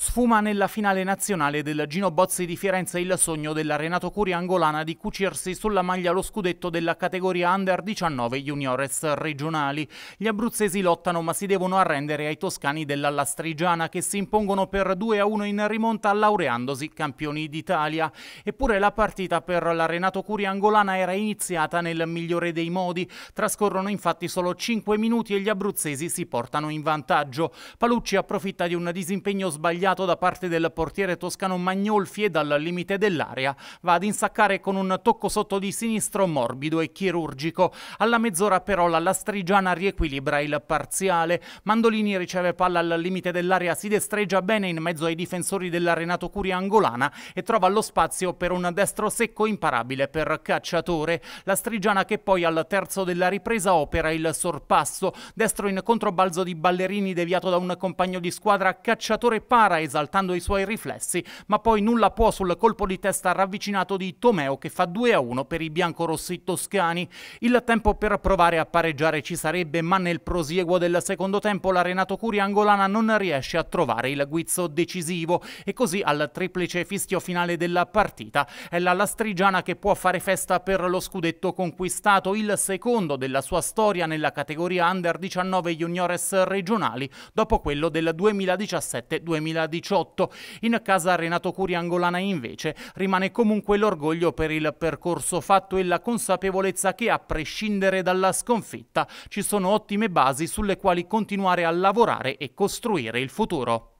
Sfuma nella finale nazionale del Gino Bozzi di Firenze il sogno della Renato Curia angolana di cucirsi sulla maglia lo scudetto della categoria Under 19 Juniores regionali. Gli abruzzesi lottano ma si devono arrendere ai toscani della Lastrigiana che si impongono per 2 a 1 in rimonta laureandosi campioni d'Italia. Eppure la partita per la Renato Curia angolana era iniziata nel migliore dei modi. Trascorrono infatti solo 5 minuti e gli abruzzesi si portano in vantaggio. Palucci approfitta di un disimpegno sbagliato sbagliato da parte del portiere toscano Magnolfi e dal limite dell'area va ad insaccare con un tocco sotto di sinistro morbido e chirurgico. Alla mezz'ora però la lastrigiana riequilibra il parziale. Mandolini riceve palla al limite dell'area, si destreggia bene in mezzo ai difensori della Renato Curia angolana e trova lo spazio per un destro secco imparabile per Cacciatore. Lastrigiana che poi al terzo della ripresa opera il sorpasso. Destro in controbalzo di Ballerini deviato da un compagno di squadra Cacciatore para esaltando i suoi riflessi, ma poi nulla può sul colpo di testa ravvicinato di Tomeo che fa 2-1 per i biancorossi toscani. Il tempo per provare a pareggiare ci sarebbe, ma nel prosieguo del secondo tempo la Renato Curi angolana non riesce a trovare il guizzo decisivo e così al triplice fischio finale della partita è la lastrigiana che può fare festa per lo scudetto conquistato, il secondo della sua storia nella categoria Under 19 Juniores regionali, dopo quello del 2017-2018. 2018. In casa Renato Curi Angolana invece rimane comunque l'orgoglio per il percorso fatto e la consapevolezza che a prescindere dalla sconfitta ci sono ottime basi sulle quali continuare a lavorare e costruire il futuro.